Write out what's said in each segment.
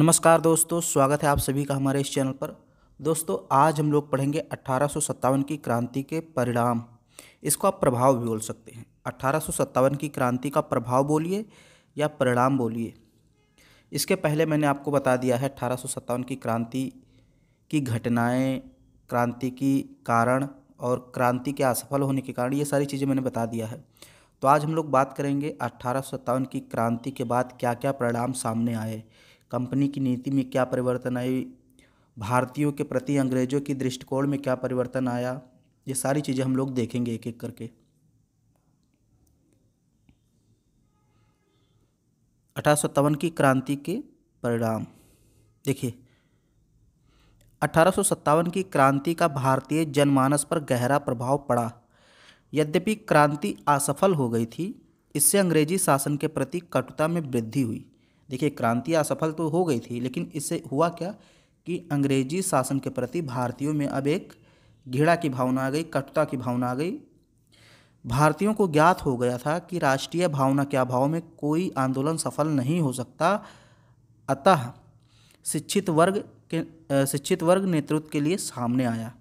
नमस्कार दोस्तों स्वागत है आप सभी का हमारे इस चैनल पर दोस्तों आज हम लोग पढ़ेंगे अट्ठारह की क्रांति के परिणाम इसको आप प्रभाव भी बोल सकते हैं अट्ठारह की क्रांति का प्रभाव बोलिए या परिणाम बोलिए इसके पहले मैंने आपको बता दिया है अट्ठारह की क्रांति की घटनाएं क्रांति की कारण और क्रांति के असफल होने के कारण ये सारी चीज़ें मैंने बता दिया है तो आज हम लोग बात करेंगे अट्ठारह की क्रांति के बाद क्या क्या परिणाम सामने आए कंपनी की नीति में क्या परिवर्तन आई भारतीयों के प्रति अंग्रेजों की दृष्टिकोण में क्या परिवर्तन आया ये सारी चीज़ें हम लोग देखेंगे एक एक करके अठारह की क्रांति के परिणाम देखिए अठारह की क्रांति का भारतीय जनमानस पर गहरा प्रभाव पड़ा यद्यपि क्रांति असफल हो गई थी इससे अंग्रेजी शासन के प्रति कटुता में वृद्धि हुई देखिए क्रांति असफल तो हो गई थी लेकिन इससे हुआ क्या कि अंग्रेजी शासन के प्रति भारतीयों में अब एक घृणा की भावना आ गई कटुता की भावना आ गई भारतीयों को ज्ञात हो गया था कि राष्ट्रीय भावना के अभाव में कोई आंदोलन सफल नहीं हो सकता अतः शिक्षित वर्ग के शिक्षित वर्ग नेतृत्व के लिए सामने आया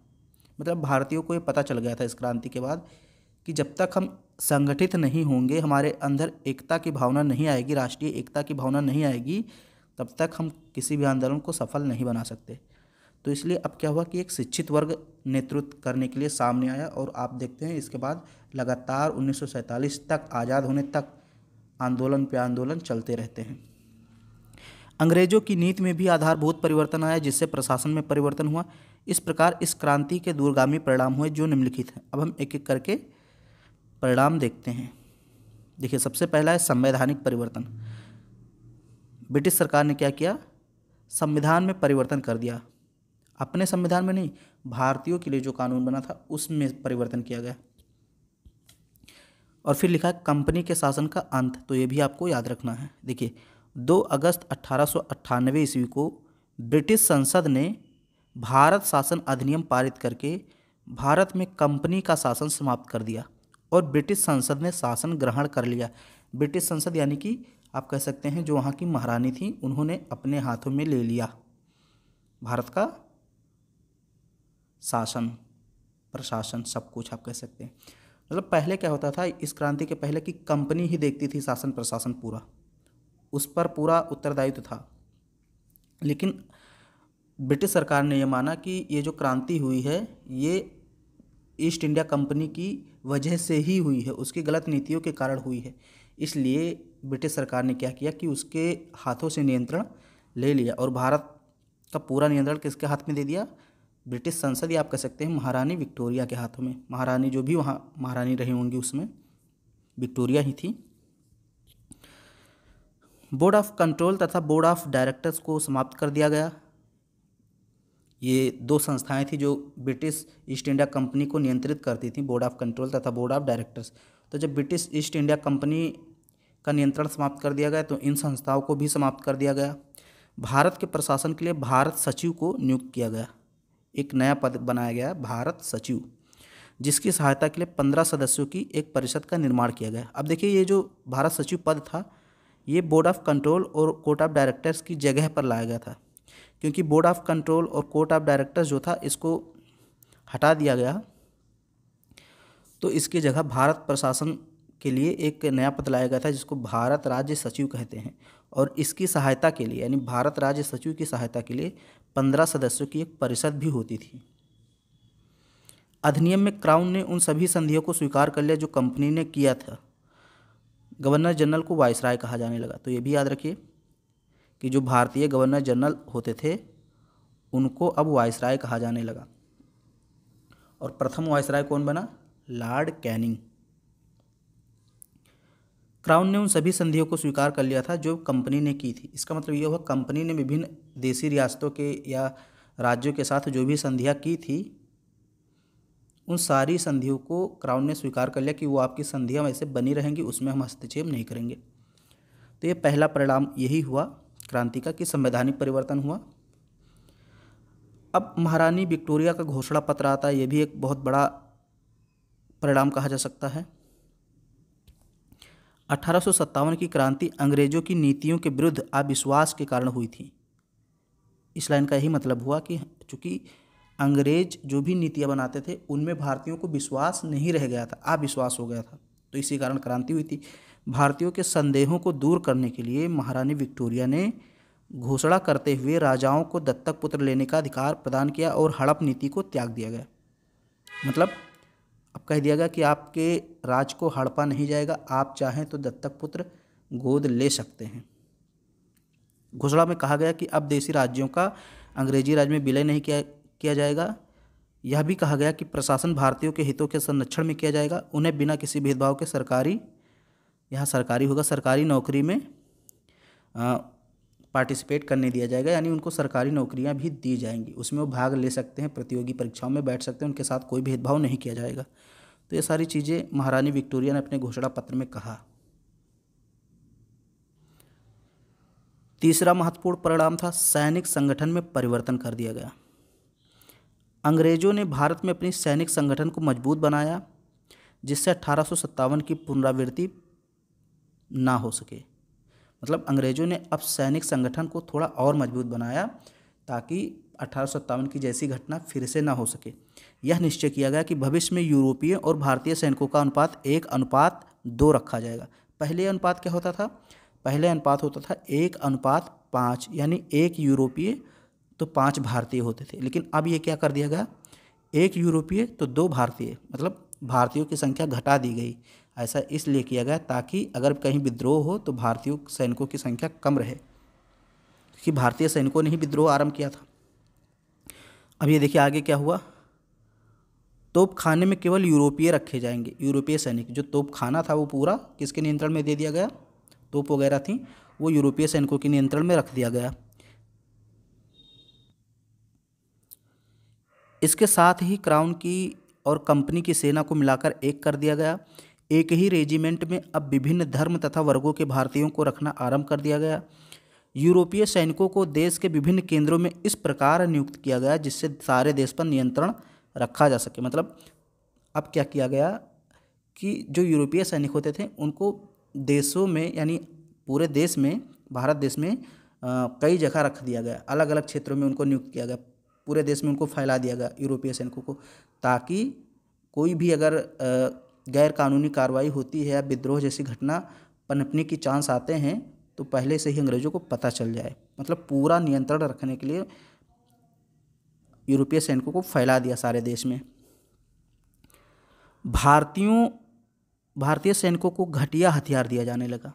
मतलब भारतीयों को ये पता चल गया था इस क्रांति के बाद कि जब तक हम संगठित नहीं होंगे हमारे अंदर एकता की भावना नहीं आएगी राष्ट्रीय एकता की भावना नहीं आएगी तब तक हम किसी भी आंदोलन को सफल नहीं बना सकते तो इसलिए अब क्या हुआ कि एक शिक्षित वर्ग नेतृत्व करने के लिए सामने आया और आप देखते हैं इसके बाद लगातार उन्नीस तक आज़ाद होने तक आंदोलन पे आंदोलन चलते रहते हैं अंग्रेजों की नीति में भी आधारभूत परिवर्तन आया जिससे प्रशासन में परिवर्तन हुआ इस प्रकार इस क्रांति के दूरगामी परिणाम हुए जो निम्नलिखित हैं अब हम एक एक करके परिणाम देखते हैं देखिए सबसे पहला है संवैधानिक परिवर्तन ब्रिटिश सरकार ने क्या किया संविधान में परिवर्तन कर दिया अपने संविधान में नहीं भारतीयों के लिए जो कानून बना था उसमें परिवर्तन किया गया और फिर लिखा कंपनी के शासन का अंत तो ये भी आपको याद रखना है देखिए 2 अगस्त अट्ठारह ईस्वी को ब्रिटिश संसद ने भारत शासन अधिनियम पारित करके भारत में कंपनी का शासन समाप्त कर दिया और ब्रिटिश संसद ने शासन ग्रहण कर लिया ब्रिटिश संसद यानी कि आप कह सकते हैं जो वहाँ की महारानी थी उन्होंने अपने हाथों में ले लिया भारत का शासन प्रशासन सब कुछ आप कह सकते हैं मतलब पहले क्या होता था इस क्रांति के पहले कि कंपनी ही देखती थी शासन प्रशासन पूरा उस पर पूरा उत्तरदायित्व था लेकिन ब्रिटिश सरकार ने यह माना कि ये जो क्रांति हुई है ये ईस्ट इंडिया कंपनी की वजह से ही हुई है उसकी गलत नीतियों के कारण हुई है इसलिए ब्रिटिश सरकार ने क्या किया कि उसके हाथों से नियंत्रण ले लिया और भारत का पूरा नियंत्रण किसके हाथ में दे दिया ब्रिटिश संसद या आप कह सकते हैं महारानी विक्टोरिया के हाथों में महारानी जो भी वहाँ महारानी रही होंगी उसमें विक्टोरिया ही थी बोर्ड ऑफ कंट्रोल तथा बोर्ड ऑफ डायरेक्टर्स को समाप्त कर दिया गया ये दो संस्थाएं थी जो ब्रिटिश ईस्ट इंडिया कंपनी को नियंत्रित करती थी बोर्ड ऑफ कंट्रोल तथा बोर्ड ऑफ डायरेक्टर्स तो जब ब्रिटिश ईस्ट इंडिया कंपनी का नियंत्रण समाप्त कर दिया गया तो इन संस्थाओं को भी समाप्त कर दिया गया भारत के प्रशासन के लिए भारत सचिव को नियुक्त किया गया एक नया पद बनाया गया भारत सचिव जिसकी सहायता के लिए पंद्रह सदस्यों की एक परिषद का निर्माण किया गया अब देखिए ये जो भारत सचिव पद था ये बोर्ड ऑफ कंट्रोल और कोर्ट ऑफ डायरेक्टर्स की जगह पर लाया गया था क्योंकि बोर्ड ऑफ कंट्रोल और कोर्ट ऑफ डायरेक्टर्स जो था इसको हटा दिया गया तो इसकी जगह भारत प्रशासन के लिए एक नया पद लाया गया था जिसको भारत राज्य सचिव कहते हैं और इसकी सहायता के लिए यानी भारत राज्य सचिव की सहायता के लिए पंद्रह सदस्यों की एक परिषद भी होती थी अधिनियम में क्राउन ने उन सभी संधियों को स्वीकार कर लिया जो कंपनी ने किया था गवर्नर जनरल को वाइसराय कहा जाने लगा तो ये भी याद रखिए कि जो भारतीय गवर्नर जनरल होते थे उनको अब वायसराय कहा जाने लगा और प्रथम वायसराय कौन बना लॉर्ड कैनिंग क्राउन ने उन सभी संधियों को स्वीकार कर लिया था जो कंपनी ने की थी इसका मतलब ये हुआ कंपनी ने विभिन्न देशी रियासतों के या राज्यों के साथ जो भी संधियाँ की थी उन सारी संधियों को क्राउन ने स्वीकार कर लिया कि वो आपकी संधियाँ वैसे बनी रहेंगी उसमें हम हस्तक्षेप नहीं करेंगे तो ये पहला परिणाम यही हुआ क्रांति का कि संवैधानिक परिवर्तन हुआ अब महारानी विक्टोरिया का घोषणा पत्र आता है यह भी एक बहुत बड़ा परिणाम कहा जा सकता है अठारह की क्रांति अंग्रेजों की नीतियों के विरुद्ध अविश्वास के कारण हुई थी इस लाइन का यही मतलब हुआ कि चूंकि अंग्रेज जो भी नीतियाँ बनाते थे उनमें भारतीयों को विश्वास नहीं रह गया था अविश्वास हो गया था तो इसी कारण क्रांति हुई थी भारतीयों के संदेहों को दूर करने के लिए महारानी विक्टोरिया ने घोषणा करते हुए राजाओं को दत्तक पुत्र लेने का अधिकार प्रदान किया और हड़प नीति को त्याग दिया गया मतलब अब कह दिया गया कि आपके राज को हड़पा नहीं जाएगा आप चाहें तो दत्तक पुत्र गोद ले सकते हैं घोषणा में कहा गया कि अब देसी राज्यों का अंग्रेजी राज्य में विलय नहीं किया किया जाएगा यह भी कहा गया कि प्रशासन भारतीयों के हितों के संरक्षण में किया जाएगा उन्हें बिना किसी भेदभाव के सरकारी यहाँ सरकारी होगा सरकारी नौकरी में पार्टिसिपेट करने दिया जाएगा यानी उनको सरकारी नौकरियाँ भी दी जाएंगी उसमें वो भाग ले सकते हैं प्रतियोगी परीक्षाओं में बैठ सकते हैं उनके साथ कोई भेदभाव नहीं किया जाएगा तो ये सारी चीज़ें महारानी विक्टोरिया ने अपने घोषणा पत्र में कहा तीसरा महत्वपूर्ण परिणाम था सैनिक संगठन में परिवर्तन कर दिया गया अंग्रेजों ने भारत में अपनी सैनिक संगठन को मजबूत बनाया जिससे अठारह की पुनरावृत्ति ना हो सके मतलब अंग्रेज़ों ने अब सैनिक संगठन को थोड़ा और मजबूत बनाया ताकि अठारह की जैसी घटना फिर से ना हो सके यह निश्चय किया गया कि भविष्य में यूरोपीय और भारतीय सैनिकों का अनुपात एक अनुपात दो रखा जाएगा पहले अनुपात क्या होता था पहले अनुपात होता था एक अनुपात पाँच यानी एक यूरोपीय तो पाँच भारतीय होते थे लेकिन अब ये क्या कर दिया गया एक यूरोपीय तो दो भारतीय मतलब भारतीयों की संख्या घटा दी गई ऐसा इसलिए किया गया ताकि अगर कहीं विद्रोह हो तो भारतीय सैनिकों की संख्या कम रहे क्योंकि भारतीय सैनिकों ने ही विद्रोह आरंभ किया था अब ये देखिए आगे क्या हुआ तोप खाने में केवल यूरोपीय रखे जाएंगे यूरोपीय सैनिक जो तोप खाना था वो पूरा किसके नियंत्रण में दे दिया गया तोप वगैरह थी वो यूरोपीय सैनिकों के नियंत्रण में रख दिया गया इसके साथ ही क्राउन की और कंपनी की सेना को मिलाकर एक कर दिया गया एक ही रेजिमेंट में अब विभिन्न धर्म तथा वर्गों के भारतीयों को रखना आरंभ कर दिया गया यूरोपीय सैनिकों को देश के विभिन्न केंद्रों में इस प्रकार नियुक्त किया गया जिससे सारे देश पर नियंत्रण रखा जा सके मतलब अब क्या किया गया कि जो यूरोपीय सैनिक होते थे उनको देशों में यानी पूरे देश में भारत देश में आ, कई जगह रख दिया गया अलग अलग क्षेत्रों में उनको नियुक्त किया गया पूरे देश में उनको फैला दिया गया यूरोपीय सैनिकों को ताकि कोई भी अगर आ, गैरकानूनी कार्रवाई होती है या विद्रोह जैसी घटना पनपने की चांस आते हैं तो पहले से ही अंग्रेज़ों को पता चल जाए मतलब पूरा नियंत्रण रखने के लिए यूरोपीय सैनिकों को फैला दिया सारे देश में भारतीयों भारतीय सैनिकों को घटिया हथियार दिया जाने लगा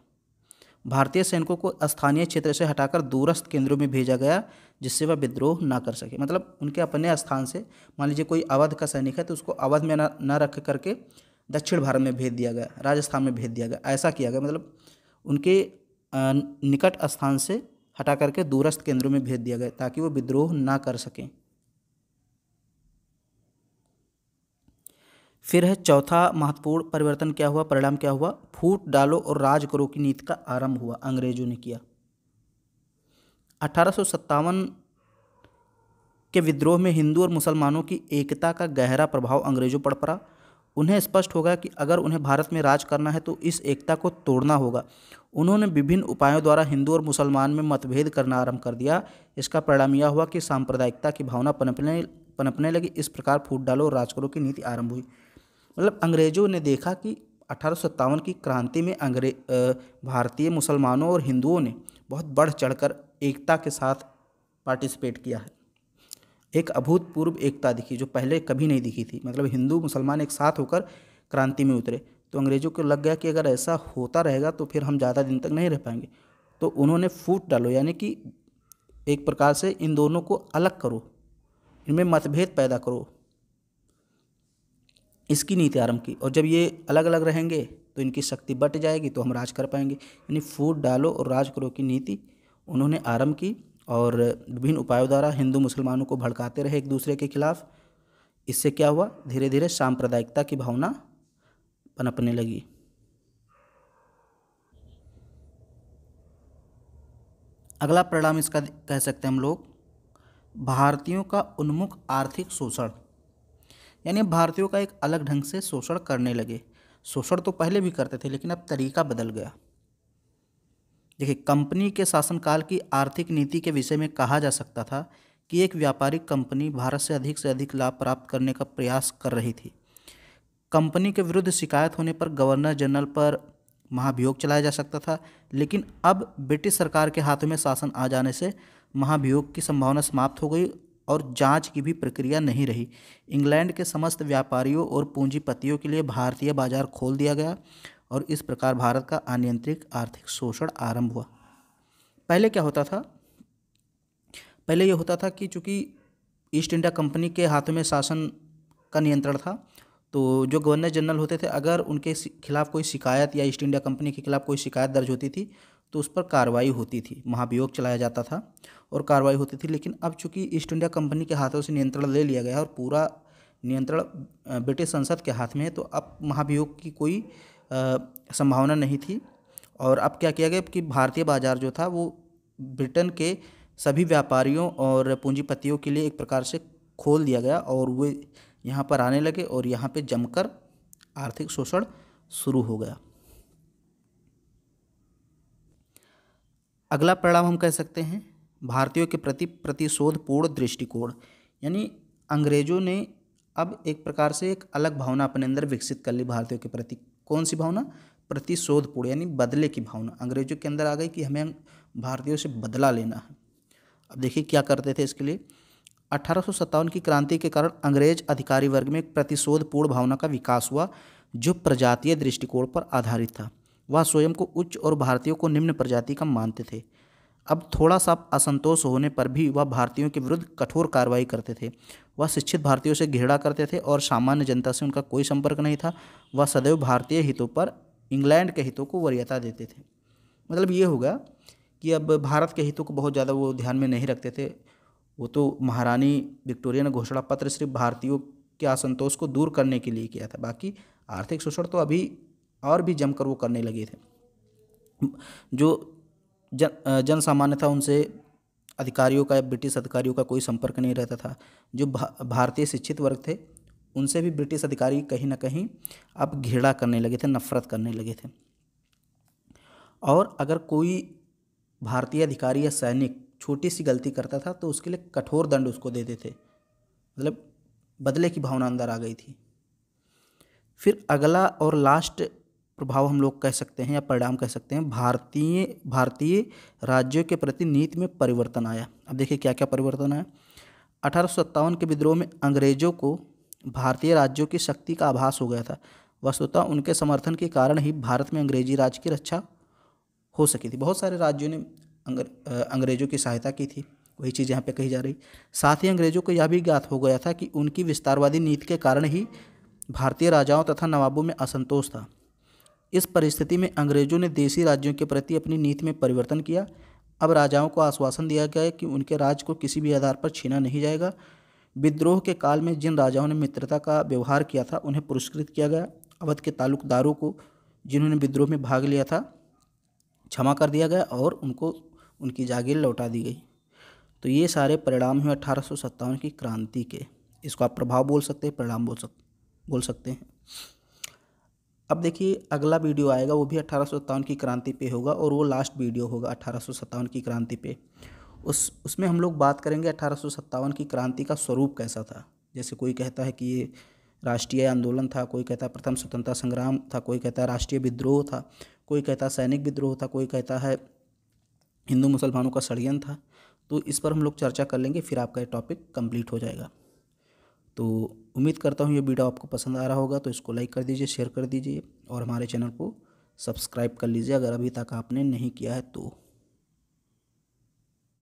भारतीय सैनिकों को स्थानीय क्षेत्र से हटाकर दूरस्थ केंद्रों में भेजा गया जिससे वह विद्रोह ना कर सके मतलब उनके अपने स्थान से मान लीजिए कोई अवध का सैनिक है तो उसको अवध में ना ना रख करके दक्षिण भारत में भेज दिया गया राजस्थान में भेज दिया गया ऐसा किया गया मतलब उनके निकट स्थान से हटा करके दूरस्थ केंद्रों में भेज दिया गया ताकि वो विद्रोह ना कर सकें फिर है चौथा महत्वपूर्ण परिवर्तन क्या हुआ परिणाम क्या हुआ फूट डालो और राज करो की नीति का आरंभ हुआ अंग्रेजों ने किया अठारह के विद्रोह में हिंदू और मुसलमानों की एकता का गहरा प्रभाव अंग्रेजों पर पड़ा उन्हें स्पष्ट होगा कि अगर उन्हें भारत में राज करना है तो इस एकता को तोड़ना होगा उन्होंने विभिन्न उपायों द्वारा हिंदू और मुसलमान में मतभेद करना आरंभ कर दिया इसका परिणाम यह हुआ कि सांप्रदायिकता की भावना पनपने पनपने लगी इस प्रकार फूट डालो और राज करो की नीति आरंभ हुई मतलब अंग्रेजों ने देखा कि अठारह की क्रांति में अंग्रे भारतीय मुसलमानों और हिंदुओं ने बहुत बढ़ चढ़कर एकता के साथ पार्टिसिपेट किया है एक अभूतपूर्व एकता दिखी जो पहले कभी नहीं दिखी थी मतलब हिंदू मुसलमान एक साथ होकर क्रांति में उतरे तो अंग्रेज़ों को लग गया कि अगर ऐसा होता रहेगा तो फिर हम ज़्यादा दिन तक नहीं रह पाएंगे तो उन्होंने फूट डालो यानी कि एक प्रकार से इन दोनों को अलग करो इनमें मतभेद पैदा करो इसकी नीति आरंभ की और जब ये अलग अलग रहेंगे तो इनकी शक्ति बट जाएगी तो हम राज कर पाएंगे यानी फूट डालो और राज करो की नीति उन्होंने आरंभ की और विभिन्न उपायों द्वारा हिंदू मुसलमानों को भड़काते रहे एक दूसरे के खिलाफ इससे क्या हुआ धीरे धीरे सांप्रदायिकता की भावना पनपने लगी अगला परिणाम इसका कह सकते हैं हम लोग भारतीयों का उन्मुख आर्थिक शोषण यानी भारतीयों का एक अलग ढंग से शोषण करने लगे शोषण तो पहले भी करते थे लेकिन अब तरीका बदल गया देखिए कंपनी के शासनकाल की आर्थिक नीति के विषय में कहा जा सकता था कि एक व्यापारिक कंपनी भारत से अधिक से अधिक लाभ प्राप्त करने का प्रयास कर रही थी कंपनी के विरुद्ध शिकायत होने पर गवर्नर जनरल पर महाभियोग चलाया जा सकता था लेकिन अब ब्रिटिश सरकार के हाथों में शासन आ जाने से महाभियोग की संभावना समाप्त हो गई और जांच की भी प्रक्रिया नहीं रही इंग्लैंड के समस्त व्यापारियों और पूंजीपतियों के लिए भारतीय बाजार खोल दिया गया और इस प्रकार भारत का अनियंत्रित आर्थिक शोषण आरंभ हुआ पहले क्या होता था पहले यह होता था कि चूँकि ईस्ट इंडिया कंपनी के हाथों में शासन का नियंत्रण था तो जो गवर्नर जनरल होते थे अगर उनके खिलाफ कोई शिकायत या ईस्ट इंडिया कंपनी के खिलाफ कोई शिकायत दर्ज होती थी तो उस पर कार्रवाई होती थी महाभियोग चलाया जाता था और कार्रवाई होती थी लेकिन अब चूंकि ईस्ट इंडिया कंपनी के हाथों से नियंत्रण ले लिया गया और पूरा नियंत्रण ब्रिटिश संसद के हाथ में है तो अब महाभियोग की कोई संभावना नहीं थी और अब क्या किया गया कि भारतीय बाज़ार जो था वो ब्रिटेन के सभी व्यापारियों और पूंजीपतियों के लिए एक प्रकार से खोल दिया गया और वे यहाँ पर आने लगे और यहाँ पे जमकर आर्थिक शोषण शुरू हो गया अगला परिणाम हम कह सकते हैं भारतीयों के प्रति प्रतिशोधपूर्ण दृष्टिकोण यानी अंग्रेजों ने अब एक प्रकार से एक अलग भावना अपने अंदर विकसित कर ली भारतीयों के प्रति कौन सी भावना प्रतिशोधपूर्ण यानी बदले की भावना अंग्रेजों के अंदर आ गई कि हमें भारतीयों से बदला लेना है अब देखिए क्या करते थे इसके लिए अठारह की क्रांति के कारण अंग्रेज अधिकारी वर्ग में एक प्रतिशोधपूर्ण भावना का विकास हुआ जो प्रजातीय दृष्टिकोण पर आधारित था वह स्वयं को उच्च और भारतीयों को निम्न प्रजाति का मानते थे अब थोड़ा सा असंतोष होने पर भी वह भारतीयों के विरुद्ध कठोर कार्रवाई करते थे वह शिक्षित भारतीयों से घृणा करते थे और सामान्य जनता से उनका कोई संपर्क नहीं था वह सदैव भारतीय हितों पर इंग्लैंड के हितों को वरीयता देते थे मतलब ये होगा कि अब भारत के हितों को बहुत ज़्यादा वो ध्यान में नहीं रखते थे वो तो महारानी विक्टोरिया ने घोषणा पत्र सिर्फ भारतीयों के असंतोष को दूर करने के लिए किया था बाकी आर्थिक शोषण तो अभी और भी जमकर वो करने लगे थे जो जन जन सामान्य था उनसे अधिकारियों का या ब्रिटिश अधिकारियों का कोई संपर्क नहीं रहता था जो भा, भारतीय शिक्षित वर्ग थे उनसे भी ब्रिटिश अधिकारी कहीं ना कहीं अब घृणा करने लगे थे नफरत करने लगे थे और अगर कोई भारतीय अधिकारी या सैनिक छोटी सी गलती करता था तो उसके लिए कठोर दंड उसको देते थे मतलब बदले की भावना अंदर आ गई थी फिर अगला और लास्ट प्रभाव हम लोग कह सकते हैं या परिणाम कह सकते हैं भारतीय भारतीय राज्यों के प्रति नीति में परिवर्तन आया अब देखिए क्या क्या परिवर्तन आया अठारह के विद्रोह में अंग्रेजों को भारतीय राज्यों की शक्ति का आभास हो गया था वस्तुतः उनके समर्थन के कारण ही भारत में अंग्रेजी राज की रक्षा हो सकी थी बहुत सारे राज्यों ने अंग्रेजों की सहायता की थी वही चीज़ यहाँ पे कही जा रही साथ ही अंग्रेजों को यह भी ज्ञात हो गया था कि उनकी विस्तारवादी नीति के कारण ही भारतीय राजाओं तथा नवाबों में असंतोष था इस परिस्थिति में अंग्रेजों ने देसी राज्यों के प्रति अपनी नीति में परिवर्तन किया अब राजाओं को आश्वासन दिया गया कि उनके राज्य को किसी भी आधार पर छीना नहीं जाएगा विद्रोह के काल में जिन राजाओं ने मित्रता का व्यवहार किया था उन्हें पुरस्कृत किया गया अवध के ताल्लुकदारों को जिन्होंने विद्रोह में भाग लिया था क्षमा कर दिया गया और उनको उनकी जागीर लौटा दी गई तो ये सारे परिणाम हुए अठारह की क्रांति के इसको आप प्रभाव बोल सकते हैं परिणाम बोल सक बोल सकते हैं अब देखिए अगला वीडियो आएगा वो भी अट्ठारह की क्रांति पे होगा और वो लास्ट वीडियो होगा अट्ठारह की क्रांति पे उस उसमें हम लोग बात करेंगे अट्ठारह की क्रांति का स्वरूप कैसा था जैसे कोई कहता है कि ये राष्ट्रीय आंदोलन था कोई कहता है प्रथम स्वतंत्रता संग्राम था कोई कहता है राष्ट्रीय विद्रोह था कोई कहता है सैनिक विद्रोह था कोई कहता है हिंदू मुसलमानों का षडयंत्र था तो इस पर हम लोग चर्चा कर लेंगे फिर आपका ये टॉपिक कंप्लीट हो जाएगा तो उम्मीद करता हूँ ये वीडियो आपको पसंद आ रहा होगा तो इसको लाइक कर दीजिए शेयर कर दीजिए और हमारे चैनल को सब्सक्राइब कर लीजिए अगर अभी तक आपने नहीं किया है तो